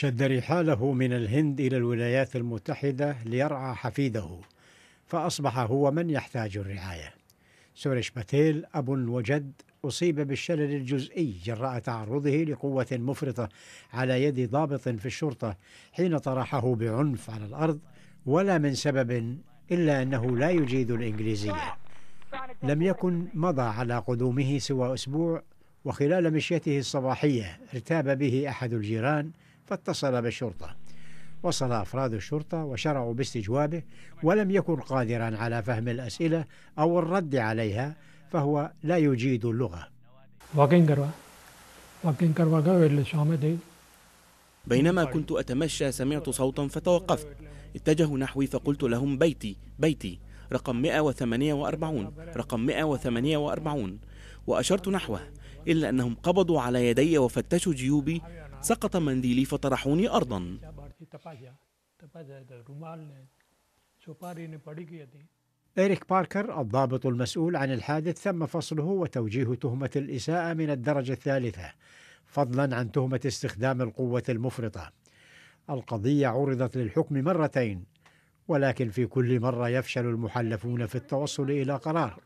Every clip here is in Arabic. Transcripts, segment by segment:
شد رحاله من الهند إلى الولايات المتحدة ليرعى حفيده فأصبح هو من يحتاج الرعاية سوريش باتيل أب وجد أصيب بالشلل الجزئي جراء تعرضه لقوة مفرطة على يد ضابط في الشرطة حين طرحه بعنف على الأرض ولا من سبب إلا أنه لا يجيد الإنجليزية لم يكن مضى على قدومه سوى أسبوع وخلال مشيته الصباحية ارتاب به أحد الجيران فاتصل بالشرطة وصل أفراد الشرطة وشرعوا باستجوابه ولم يكن قادرا على فهم الأسئلة أو الرد عليها فهو لا يجيد اللغة بينما كنت أتمشى سمعت صوتا فتوقفت اتجهوا نحوي فقلت لهم بيتي بيتي رقم 148 رقم 148 وأشرت نحوه إلا أنهم قبضوا على يدي وفتشوا جيوبي سقط منديلي فطرحوني أرضا إيريك باركر الضابط المسؤول عن الحادث تم فصله وتوجيه تهمة الإساءة من الدرجة الثالثة فضلا عن تهمة استخدام القوة المفرطة القضية عرضت للحكم مرتين ولكن في كل مرة يفشل المحلفون في التوصل إلى قرار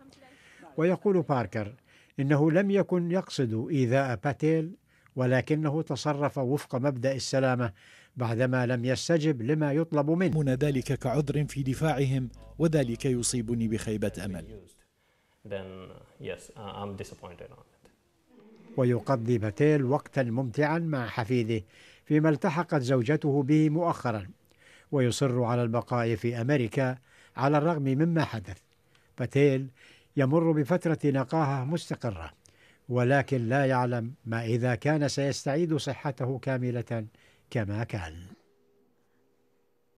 ويقول باركر إنه لم يكن يقصد إيذاء باتيل ولكنه تصرف وفق مبدأ السلامة بعدما لم يستجب لما يطلب منه من ذلك كعذر في دفاعهم وذلك يصيبني بخيبة أمل ويقضي باتيل وقتا ممتعا مع حفيده فيما التحقت زوجته به مؤخرا ويصر على البقاء في أمريكا على الرغم مما حدث باتيل يمر بفترة نقاهة مستقرة ولكن لا يعلم ما إذا كان سيستعيد صحته كاملة كما كان